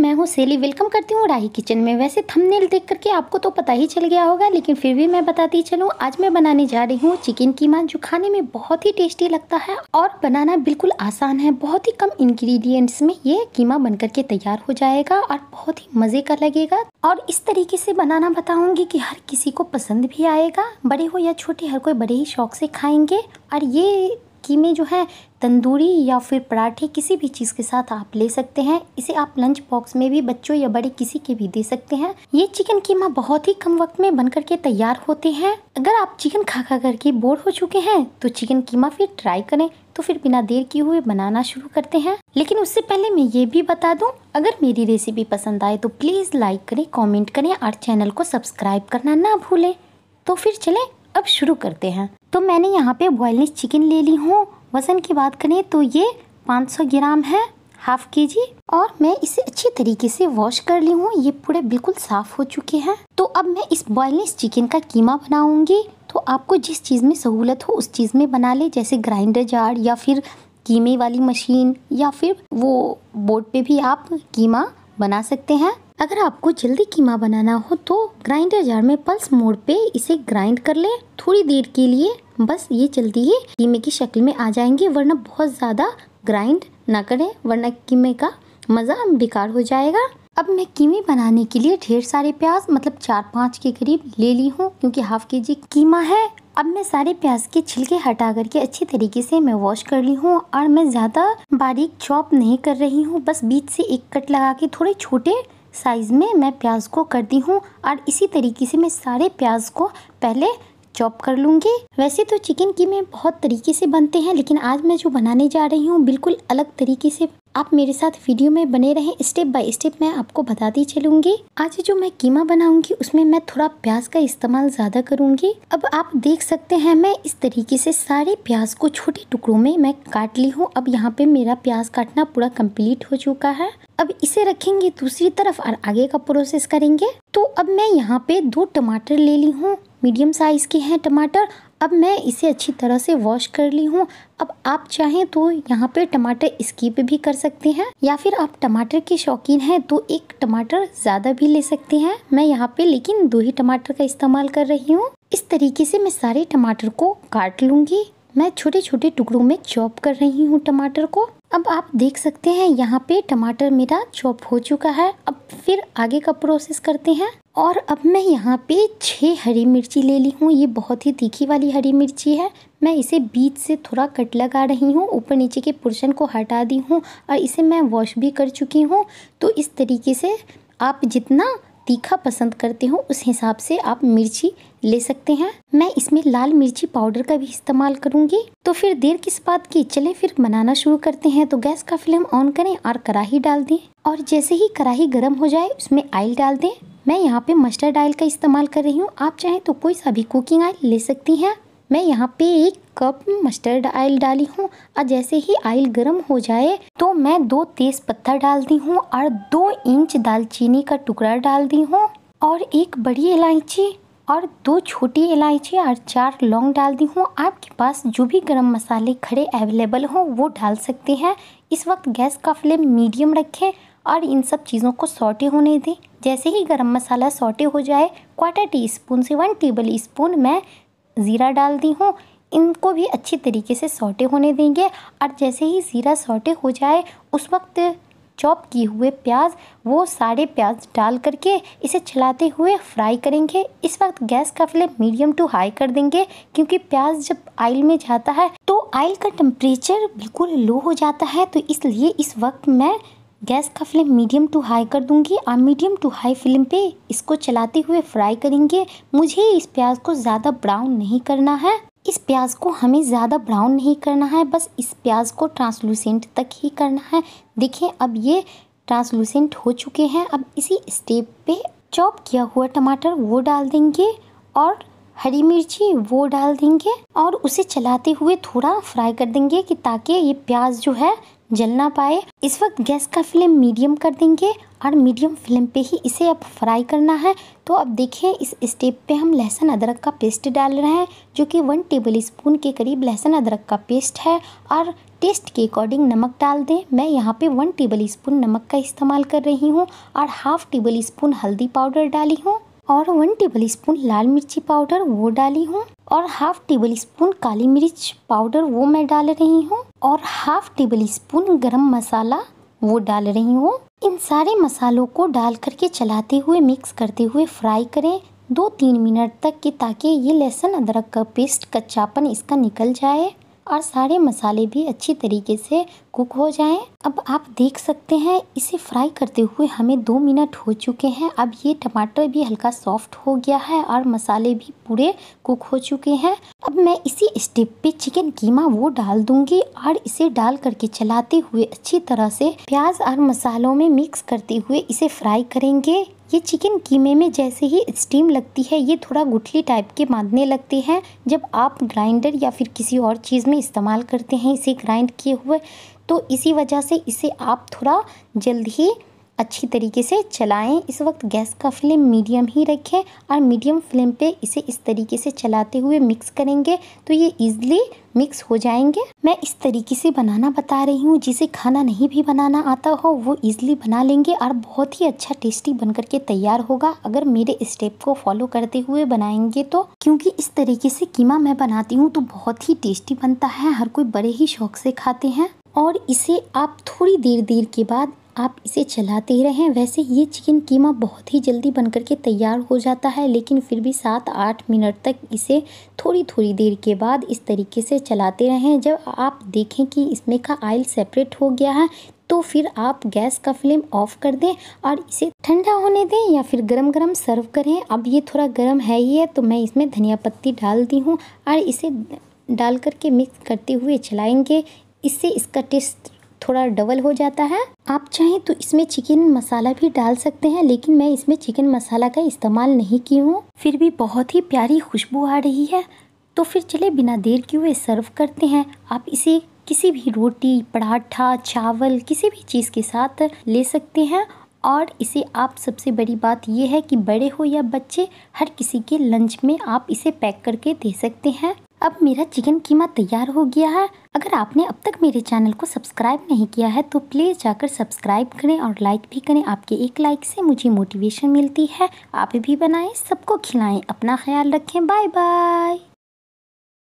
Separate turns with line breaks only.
मैं हूँ सेली वेलकम करती हूँ राही किचन में वैसे थंबनेल देख करके आपको तो पता ही चल गया होगा लेकिन फिर भी मैं बताती चलूँ आज मैं बनाने जा रही हूँ चिकन कीमा जो खाने में बहुत ही टेस्टी लगता है और बनाना बिल्कुल आसान है बहुत ही कम इंग्रेडिएंट्स में ये कीमा बन करके तैयार हो जाएगा और बहुत ही मज़े का लगेगा और इस तरीके से बनाना बताऊँगी कि हर किसी को पसंद भी आएगा बड़े हो या छोटे हर कोई बड़े ही शौक से खाएंगे और ये टिक्की में जो है तंदूरी या फिर पराठे किसी भी चीज़ के साथ आप ले सकते हैं इसे आप लंच बॉक्स में भी बच्चों या बड़े किसी के भी दे सकते हैं ये चिकन कीमा बहुत ही कम वक्त में बन करके तैयार होते हैं अगर आप चिकन खा खा करके बोर हो चुके हैं तो चिकन कीमा फिर ट्राई करें तो फिर बिना देर किए हुए बनाना शुरू करते हैं लेकिन उससे पहले मैं ये भी बता दूं अगर मेरी रेसिपी पसंद आए तो प्लीज़ लाइक करें कमेंट करें और चैनल को सब्सक्राइब करना ना भूलें तो फिर चलें अब शुरू करते हैं तो मैंने यहाँ पे बॉयलेस चिकन ले ली हूँ वज़न की बात करें तो ये 500 ग्राम है हाफ के जी और मैं इसे अच्छी तरीके से वॉश कर ली हूँ ये पूरे बिल्कुल साफ हो चुके हैं तो अब मैं इस बॉयलेस चिकन का कीमा बनाऊंगी तो आपको जिस चीज़ में सहूलत हो उस चीज़ में बना ले जैसे ग्राइंडर जार या फिर कीमे वाली मशीन या फिर वो बोर्ड पे भी आप कीमा बना सकते हैं अगर आपको जल्दी कीमा बनाना हो तो ग्राइंडर जार में पल्स मोड पे इसे ग्राइंड कर ले थोड़ी देर के लिए बस ये जल्दी ही कीमे की शक्ल में आ जाएंगे वरना बहुत ज़्यादा ग्राइंड ना करें वरना कीमे का मज़ा बेकार हो जाएगा अब मैं कीमे बनाने के लिए ढेर सारे प्याज मतलब चार पाँच के करीब ले ली हूँ क्योंकि हाफ के जी कीमा है अब मैं सारे प्याज के छिलके हटा करके अच्छी तरीके से मैं वॉश कर ली हूँ और मैं ज़्यादा बारीक चॉप नहीं कर रही हूँ बस बीच से एक कट लगा के थोड़े छोटे साइज़ में मैं प्याज को करती हूँ और इसी तरीके से मैं सारे प्याज को पहले चॉप कर लूँगी वैसे तो चिकन की मैं बहुत तरीके से बनते हैं लेकिन आज मैं जो बनाने जा रही हूँ बिल्कुल अलग तरीके से आप मेरे साथ वीडियो में बने रहें स्टेप बाय स्टेप मैं आपको बताती चलूंगी आज जो मैं कीमा बनाऊंगी उसमें मैं थोड़ा प्याज का इस्तेमाल ज़्यादा करूंगी अब आप देख सकते हैं मैं इस तरीके से सारे प्याज को छोटे टुकड़ों में मैं काट ली हूँ अब यहाँ पे मेरा प्याज काटना पूरा कम्प्लीट हो चुका है अब इसे रखेंगे दूसरी तरफ और आगे का प्रोसेस करेंगे तो अब मैं यहाँ पे दो टमाटर ले ली हूँ मीडियम साइज़ के हैं टमाटर अब मैं इसे अच्छी तरह से वॉश कर ली हूँ अब आप चाहें तो यहाँ पे टमाटर स्कीप भी कर सकते हैं या फिर आप टमाटर के शौकीन हैं तो एक टमाटर ज़्यादा भी ले सकते हैं मैं यहाँ पे लेकिन दो ही टमाटर का इस्तेमाल कर रही हूँ इस तरीके से मैं सारे टमाटर को काट लूँगी मैं छोटे छोटे टुकड़ों में चॉप कर रही हूँ टमाटर को अब आप देख सकते हैं यहाँ पे टमाटर मेरा चॉप हो चुका है अब फिर आगे का प्रोसेस करते हैं और अब मैं यहाँ पे छः हरी मिर्ची ले ली हूँ ये बहुत ही तीखी वाली हरी मिर्ची है मैं इसे बीच से थोड़ा कट लगा रही हूँ ऊपर नीचे के पोर्शन को हटा दी हूँ और इसे मैं वॉश भी कर चुकी हूँ तो इस तरीके से आप जितना तीखा पसंद करते हो उस हिसाब से आप मिर्ची ले सकते हैं मैं इसमें लाल मिर्ची पाउडर का भी इस्तेमाल करूंगी तो फिर देर किस बात की चले फिर बनाना शुरू करते हैं तो गैस का फ्लेम ऑन करें और कढ़ाई डाल दें और जैसे ही कढ़ाही गर्म हो जाए उसमें आयल डाल दें मैं यहाँ पे मस्टर्ड ऑयल का इस्तेमाल कर रही हूँ आप चाहें तो कोई सा भी कुकिंग ऑयल ले सकती हैं मैं यहाँ पे एक कप मस्टर्ड ऑयल डाली हूँ और जैसे ही ऑयल गर्म हो जाए तो मैं दो तेज़ पत्ता डाल दी हूँ और दो इंच दालचीनी का टुकड़ा डाल दी हूँ और एक बड़ी इलायची और दो छोटी इलायची और चार लौंग डाल दी हूँ आपके पास जो भी गरम मसाले खड़े अवेलेबल हों वो डाल सकते हैं इस वक्त गैस का फ्लेम मीडियम रखें और इन सब चीज़ों को सॉटे होने दें जैसे ही गरम मसाला सॉटे हो जाए क्वार्टर टी स्पून से वन टेबल स्पून मैं ज़ीरा डाल दी हूँ इनको भी अच्छी तरीके से सॉटे होने देंगे और जैसे ही ज़ीरा सॉटे हो जाए उस वक्त चॉप किए हुए प्याज वो सारे प्याज डाल करके इसे चलाते हुए फ्राई करेंगे इस वक्त गैस का फ्लेम मीडियम टू हाई कर देंगे क्योंकि प्याज जब आयल में जाता है तो आयल का टेम्परेचर बिल्कुल लो हो जाता है तो इसलिए इस वक्त मैं गैस का फ्लेम मीडियम टू हाई कर दूंगी और मीडियम टू हाई फ्लेम पे इसको चलाते हुए फ्राई करेंगे मुझे इस प्याज को ज़्यादा ब्राउन नहीं करना है इस प्याज को हमें ज़्यादा ब्राउन नहीं करना है बस इस प्याज को ट्रांसलूसेंट तक ही करना है देखें अब ये ट्रांसलूसेंट हो चुके हैं अब इसी स्टेप पे चॉप किया हुआ टमाटर वो डाल देंगे और हरी मिर्ची वो डाल देंगे और उसे चलाते हुए थोड़ा फ्राई कर देंगे कि ताकि ये प्याज जो है जल ना पाए इस वक्त गैस का फ्लेम मीडियम कर देंगे और मीडियम फ्लेम पे ही इसे अब फ्राई करना है तो अब देखिए इस स्टेप पे हम लहसुन अदरक का पेस्ट डाल रहे हैं जो कि वन टेबल स्पून के करीब लहसुन अदरक का पेस्ट है और टेस्ट के अकॉर्डिंग नमक डाल दें मैं यहाँ पे वन टेबल स्पून नमक का इस्तेमाल कर रही हूँ और हाफ़ टेबल स्पून हल्दी पाउडर डाली हूँ और वन टेबल स्पून लाल मिर्ची पाउडर वो डाली हूँ और हाफ टेबल स्पून काली मिर्च पाउडर वो मैं डाल रही हूँ और हाफ टेबल स्पून गरम मसाला वो डाल रही हूँ इन सारे मसालों को डाल करके चलाते हुए मिक्स करते हुए फ्राई करें दो तीन मिनट तक कि ताकि ये लहसुन अदरक का पेस्ट कच्चापन इसका निकल जाए और सारे मसाले भी अच्छी तरीके से कुक हो जाएं अब आप देख सकते हैं इसे फ्राई करते हुए हमें दो मिनट हो चुके हैं अब ये टमाटर भी हल्का सॉफ्ट हो गया है और मसाले भी पूरे कुक हो चुके हैं अब मैं इसी स्टेप पे चिकन कीमा वो डाल दूंगी और इसे डाल करके चलाते हुए अच्छी तरह से प्याज और मसालों में मिक्स करते हुए इसे फ्राई करेंगे ये चिकन कीमे में जैसे ही स्टीम लगती है ये थोड़ा गुठली टाइप के बांधने लगते हैं जब आप ग्राइंडर या फिर किसी और चीज़ में इस्तेमाल करते हैं इसे ग्राइंड किए हुए तो इसी वजह से इसे आप थोड़ा जल्द ही अच्छी तरीके से चलाएं इस वक्त गैस का फ्लेम मीडियम ही रखें और मीडियम फ्लेम पे इसे इस तरीके से चलाते हुए मिक्स करेंगे तो ये इजली मिक्स हो जाएंगे मैं इस तरीके से बनाना बता रही हूँ जिसे खाना नहीं भी बनाना आता हो वो इजली बना लेंगे और बहुत ही अच्छा टेस्टी बन करके तैयार होगा अगर मेरे स्टेप को फॉलो करते हुए बनाएंगे तो क्योंकि इस तरीके से कीमा मैं बनाती हूँ तो बहुत ही टेस्टी बनता है हर कोई बड़े ही शौक से खाते हैं और इसे आप थोड़ी देर देर के बाद आप इसे चलाते ही रहें वैसे ये चिकन कीमा बहुत ही जल्दी बनकर के तैयार हो जाता है लेकिन फिर भी सात आठ मिनट तक इसे थोड़ी थोड़ी देर के बाद इस तरीके से चलाते रहें जब आप देखें कि इसमें का आयल सेपरेट हो गया है तो फिर आप गैस का फ्लेम ऑफ कर दें और इसे ठंडा होने दें या फिर गरम गरम सर्व करें अब ये थोड़ा गरम है ही है तो मैं इसमें धनिया पत्ती डाल दी हूँ और इसे डाल करके मिक्स करते हुए चलाएंगे इससे इसका टेस्ट थोड़ा डबल हो जाता है आप चाहें तो इसमें चिकन मसाला भी डाल सकते हैं लेकिन मैं इसमें चिकन मसाला का इस्तेमाल नहीं की हूँ फिर भी बहुत ही प्यारी खुशबू आ रही है तो फिर चले बिना देर के हुए सर्व करते हैं आप इसे किसी भी रोटी पराठा चावल किसी भी चीज़ के साथ ले सकते हैं और इसे आप सबसे बड़ी बात यह है कि बड़े हो या बच्चे हर किसी के लंच में आप इसे पैक करके दे सकते हैं अब मेरा चिकन कीमा तैयार हो गया है अगर आपने अब तक मेरे चैनल को सब्सक्राइब नहीं किया है तो प्लीज़ जाकर सब्सक्राइब करें और लाइक भी करें आपके एक लाइक से मुझे मोटिवेशन मिलती है आप भी बनाएं सबको खिलाएं अपना ख्याल रखें बाय बाय